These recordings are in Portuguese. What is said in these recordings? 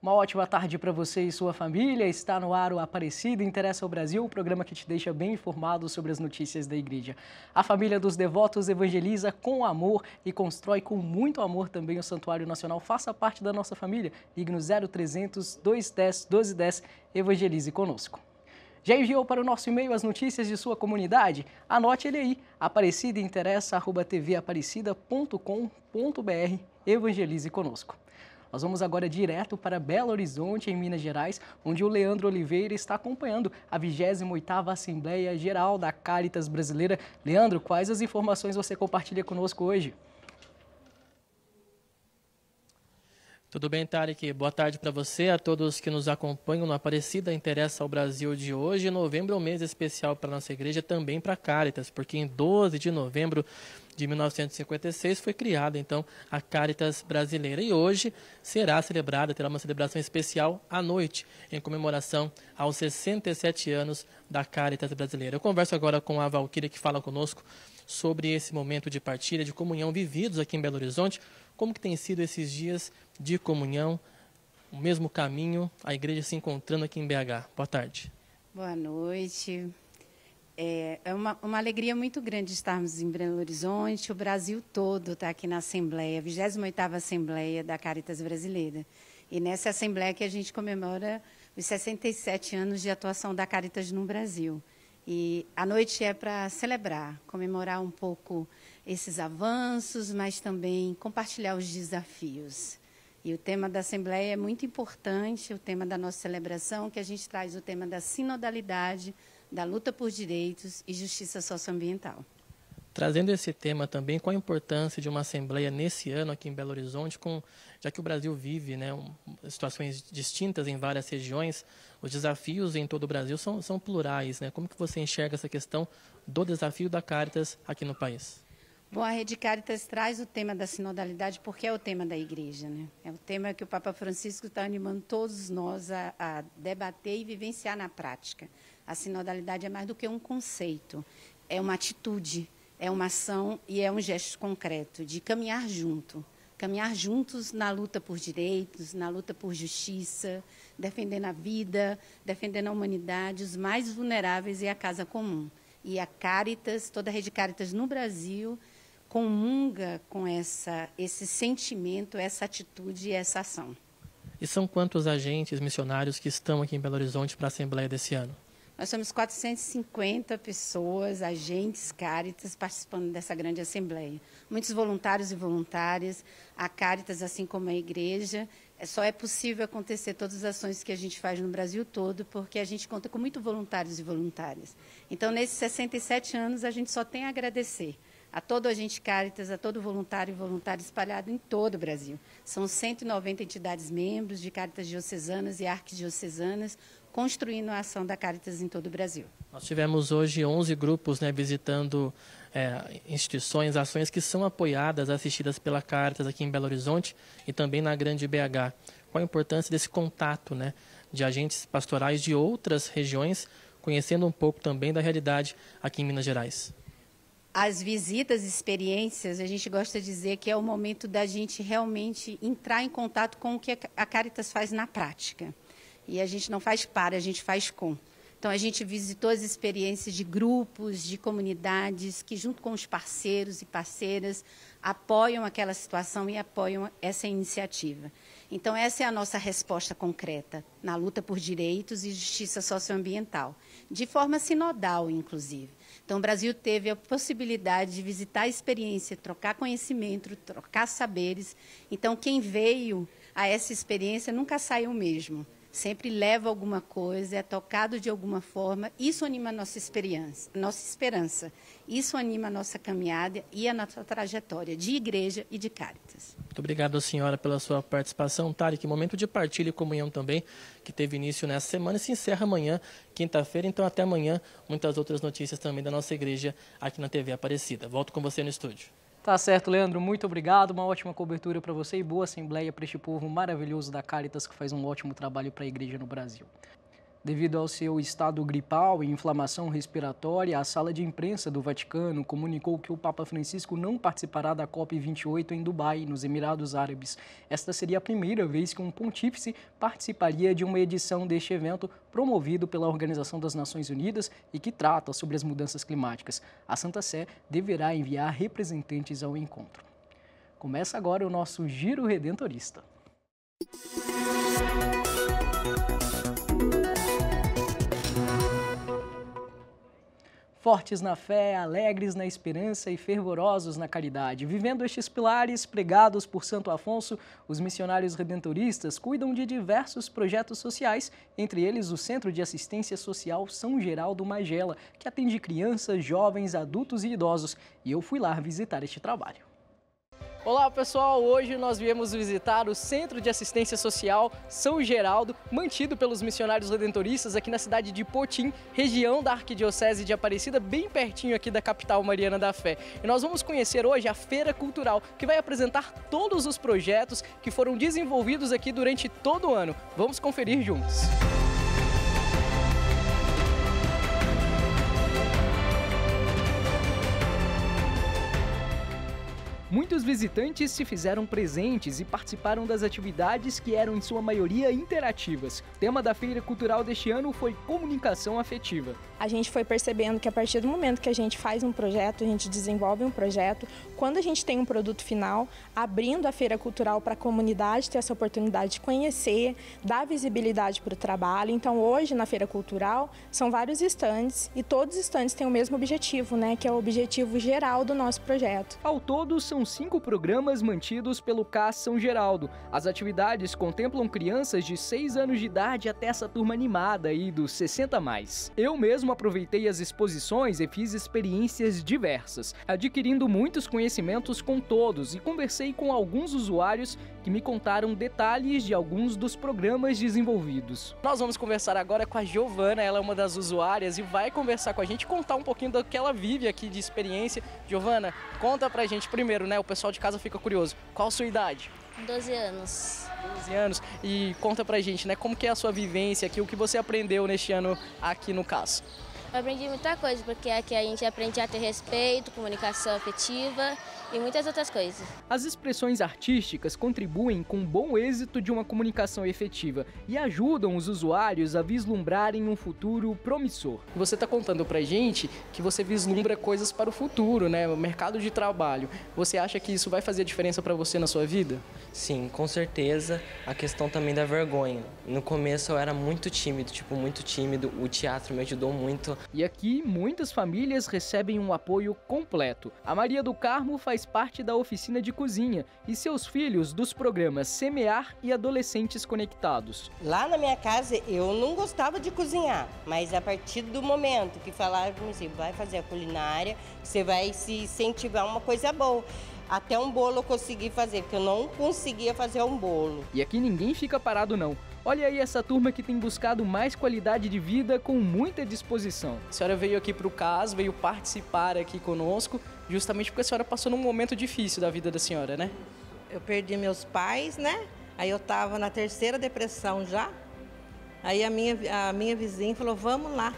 Uma ótima tarde para você e sua família. Está no ar o Aparecido Interessa ao Brasil, o programa que te deixa bem informado sobre as notícias da igreja. A família dos devotos evangeliza com amor e constrói com muito amor também o Santuário Nacional. Faça parte da nossa família. Ligue no 0300 210 1210. Evangelize conosco. Já enviou para o nosso e-mail as notícias de sua comunidade? Anote ele aí, aparecidainteressa.tvaparecida.com.br. Evangelize conosco. Nós vamos agora direto para Belo Horizonte, em Minas Gerais, onde o Leandro Oliveira está acompanhando a 28ª Assembleia Geral da Caritas Brasileira. Leandro, quais as informações você compartilha conosco hoje? Tudo bem, Tarek? Boa tarde para você, a todos que nos acompanham no Aparecida Interessa ao Brasil de hoje. Novembro é um mês especial para nossa igreja, também para Caritas, porque em 12 de novembro de 1956 foi criada então a Caritas Brasileira e hoje será celebrada, terá uma celebração especial à noite em comemoração aos 67 anos da Caritas Brasileira. Eu converso agora com a Valquíria que fala conosco sobre esse momento de partilha, de comunhão vividos aqui em Belo Horizonte, como que tem sido esses dias de comunhão, o mesmo caminho, a igreja se encontrando aqui em BH. Boa tarde. Boa noite. É, é uma, uma alegria muito grande estarmos em Belo Horizonte. O Brasil todo está aqui na Assembleia, 28ª Assembleia da Caritas Brasileira. E nessa Assembleia que a gente comemora os 67 anos de atuação da Caritas no Brasil. E a noite é para celebrar, comemorar um pouco esses avanços, mas também compartilhar os desafios. E o tema da Assembleia é muito importante, o tema da nossa celebração, que a gente traz o tema da sinodalidade, da luta por direitos e justiça socioambiental. Trazendo esse tema também, qual a importância de uma assembleia nesse ano aqui em Belo Horizonte, com, já que o Brasil vive né, um, situações distintas em várias regiões, os desafios em todo o Brasil são, são plurais. Né? Como que você enxerga essa questão do desafio da Caritas aqui no país? Bom, a Rede Caritas traz o tema da sinodalidade porque é o tema da igreja, né? É o tema que o Papa Francisco está animando todos nós a, a debater e vivenciar na prática. A sinodalidade é mais do que um conceito, é uma atitude, é uma ação e é um gesto concreto de caminhar junto. Caminhar juntos na luta por direitos, na luta por justiça, defendendo a vida, defendendo a humanidade, os mais vulneráveis e a casa comum. E a Caritas, toda a rede Caritas no Brasil, comunga com essa, esse sentimento, essa atitude e essa ação. E são quantos agentes missionários que estão aqui em Belo Horizonte para a Assembleia desse ano? Nós somos 450 pessoas, agentes, Caritas, participando dessa grande assembleia. Muitos voluntários e voluntárias, a Caritas, assim como a igreja. É, só é possível acontecer todas as ações que a gente faz no Brasil todo, porque a gente conta com muitos voluntários e voluntárias. Então, nesses 67 anos, a gente só tem a agradecer a todo agente Caritas, a todo voluntário e voluntário espalhado em todo o Brasil. São 190 entidades membros de Caritas diocesanas e arquidiocesanas, construindo a ação da Caritas em todo o Brasil. Nós tivemos hoje 11 grupos né, visitando é, instituições, ações que são apoiadas, assistidas pela Caritas aqui em Belo Horizonte e também na Grande BH. Qual a importância desse contato né, de agentes pastorais de outras regiões, conhecendo um pouco também da realidade aqui em Minas Gerais? As visitas, experiências, a gente gosta de dizer que é o momento da gente realmente entrar em contato com o que a Caritas faz na prática. E a gente não faz para, a gente faz com. Então, a gente visitou as experiências de grupos, de comunidades, que, junto com os parceiros e parceiras, apoiam aquela situação e apoiam essa iniciativa. Então, essa é a nossa resposta concreta na luta por direitos e justiça socioambiental, de forma sinodal, inclusive. Então, o Brasil teve a possibilidade de visitar a experiência, trocar conhecimento, trocar saberes. Então, quem veio a essa experiência nunca saiu mesmo sempre leva alguma coisa, é tocado de alguma forma. Isso anima a nossa esperança, nossa esperança. Isso anima a nossa caminhada e a nossa trajetória de igreja e de Cáritas. Muito obrigado, senhora, pela sua participação. Tarek, momento de partilha e comunhão também, que teve início nessa semana e se encerra amanhã, quinta-feira. Então, até amanhã, muitas outras notícias também da nossa igreja aqui na TV Aparecida. Volto com você no estúdio. Tá certo, Leandro. Muito obrigado. Uma ótima cobertura para você e boa assembleia para este povo maravilhoso da Caritas que faz um ótimo trabalho para a igreja no Brasil. Devido ao seu estado gripal e inflamação respiratória, a sala de imprensa do Vaticano comunicou que o Papa Francisco não participará da COP28 em Dubai, nos Emirados Árabes. Esta seria a primeira vez que um pontífice participaria de uma edição deste evento promovido pela Organização das Nações Unidas e que trata sobre as mudanças climáticas. A Santa Sé deverá enviar representantes ao encontro. Começa agora o nosso Giro Redentorista. Música fortes na fé, alegres na esperança e fervorosos na caridade. Vivendo estes pilares pregados por Santo Afonso, os missionários redentoristas cuidam de diversos projetos sociais, entre eles o Centro de Assistência Social São Geraldo Magela, que atende crianças, jovens, adultos e idosos. E eu fui lá visitar este trabalho. Olá pessoal, hoje nós viemos visitar o Centro de Assistência Social São Geraldo, mantido pelos missionários redentoristas aqui na cidade de Potim, região da Arquidiocese de Aparecida, bem pertinho aqui da capital Mariana da Fé. E nós vamos conhecer hoje a Feira Cultural, que vai apresentar todos os projetos que foram desenvolvidos aqui durante todo o ano. Vamos conferir juntos. Música Muitos visitantes se fizeram presentes e participaram das atividades que eram, em sua maioria, interativas. O tema da feira cultural deste ano foi comunicação afetiva. A gente foi percebendo que, a partir do momento que a gente faz um projeto, a gente desenvolve um projeto, quando a gente tem um produto final, abrindo a feira cultural para a comunidade ter essa oportunidade de conhecer, dar visibilidade para o trabalho. Então, hoje, na feira cultural, são vários estandes e todos os estandes têm o mesmo objetivo, né, que é o objetivo geral do nosso projeto. Ao todo, são são cinco programas mantidos pelo CAS São Geraldo. As atividades contemplam crianças de 6 anos de idade até essa turma animada aí dos 60 mais. Eu mesmo aproveitei as exposições e fiz experiências diversas, adquirindo muitos conhecimentos com todos e conversei com alguns usuários que me contaram detalhes de alguns dos programas desenvolvidos. Nós vamos conversar agora com a Giovana, ela é uma das usuárias e vai conversar com a gente, contar um pouquinho do que ela vive aqui de experiência. Giovana, conta pra gente primeiro, né? O pessoal de casa fica curioso. Qual a sua idade? 12 anos. 12 anos. E conta pra gente, né? Como que é a sua vivência aqui, o que você aprendeu neste ano aqui no CAS? Eu aprendi muita coisa, porque aqui a gente aprende a ter respeito, comunicação afetiva e muitas outras coisas. As expressões artísticas contribuem com o bom êxito de uma comunicação efetiva e ajudam os usuários a vislumbrarem um futuro promissor. Você está contando para gente que você vislumbra coisas para o futuro, né? O mercado de trabalho. Você acha que isso vai fazer diferença para você na sua vida? Sim, com certeza. A questão também da vergonha. No começo eu era muito tímido, tipo muito tímido. O teatro me ajudou muito. E aqui muitas famílias recebem um apoio completo. A Maria do Carmo faz faz parte da oficina de cozinha e seus filhos dos programas Semear e Adolescentes Conectados. Lá na minha casa eu não gostava de cozinhar, mas a partir do momento que falaram assim, vai fazer a culinária, você vai se incentivar uma coisa boa. Até um bolo eu consegui fazer, porque eu não conseguia fazer um bolo. E aqui ninguém fica parado não. Olha aí essa turma que tem buscado mais qualidade de vida com muita disposição. A senhora veio aqui para o CAS, veio participar aqui conosco, Justamente porque a senhora passou num momento difícil da vida da senhora, né? Eu perdi meus pais, né? Aí eu estava na terceira depressão já. Aí a minha, a minha vizinha falou, vamos lá.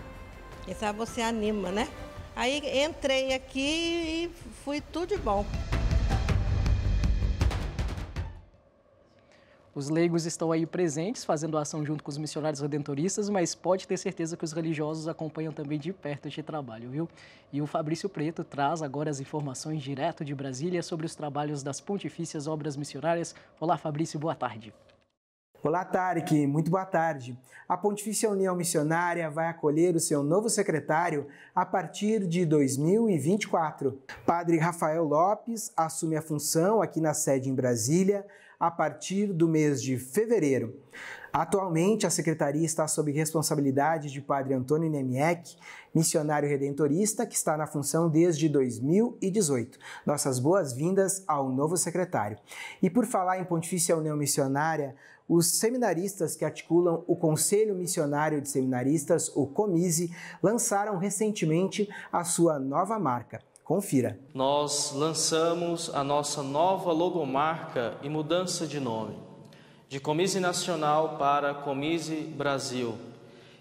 Quem sabe você anima, né? Aí entrei aqui e fui tudo de bom. Os leigos estão aí presentes, fazendo ação junto com os missionários redentoristas, mas pode ter certeza que os religiosos acompanham também de perto este trabalho, viu? E o Fabrício Preto traz agora as informações direto de Brasília sobre os trabalhos das Pontifícias Obras Missionárias. Olá, Fabrício, boa tarde. Olá, Tarek, muito boa tarde. A Pontifícia União Missionária vai acolher o seu novo secretário a partir de 2024. Padre Rafael Lopes assume a função aqui na sede em Brasília a partir do mês de fevereiro. Atualmente, a secretaria está sob responsabilidade de Padre Antônio Nemiec, missionário redentorista, que está na função desde 2018. Nossas boas-vindas ao novo secretário. E por falar em Pontifícia União Missionária, os seminaristas que articulam o Conselho Missionário de Seminaristas, o COMISE, lançaram recentemente a sua nova marca. Confira. Nós lançamos a nossa nova logomarca e mudança de nome, de Comise Nacional para Comise Brasil.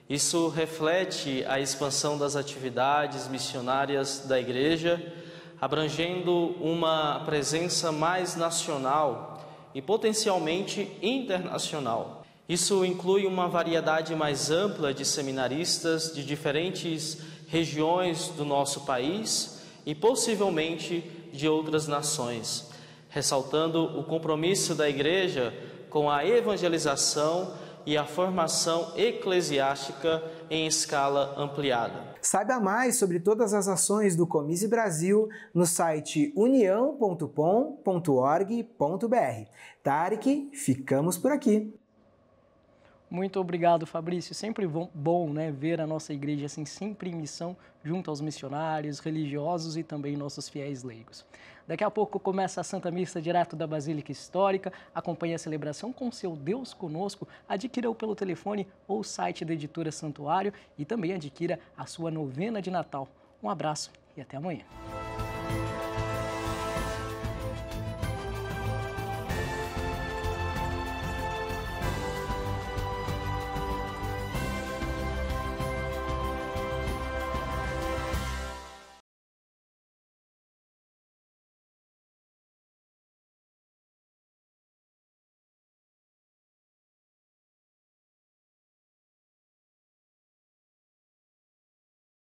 Isso reflete a expansão das atividades missionárias da Igreja, abrangendo uma presença mais nacional e potencialmente internacional. Isso inclui uma variedade mais ampla de seminaristas de diferentes regiões do nosso país e possivelmente de outras nações, ressaltando o compromisso da Igreja com a evangelização e a formação eclesiástica em escala ampliada. Saiba mais sobre todas as ações do Comise Brasil no site união.com.org.br. Tarek, ficamos por aqui. Muito obrigado, Fabrício. Sempre bom né, ver a nossa igreja assim, sempre em missão, junto aos missionários, religiosos e também nossos fiéis leigos. Daqui a pouco começa a Santa Missa direto da Basílica Histórica. Acompanhe a celebração com seu Deus Conosco. Adquira-o pelo telefone ou site da editora Santuário e também adquira a sua novena de Natal. Um abraço e até amanhã.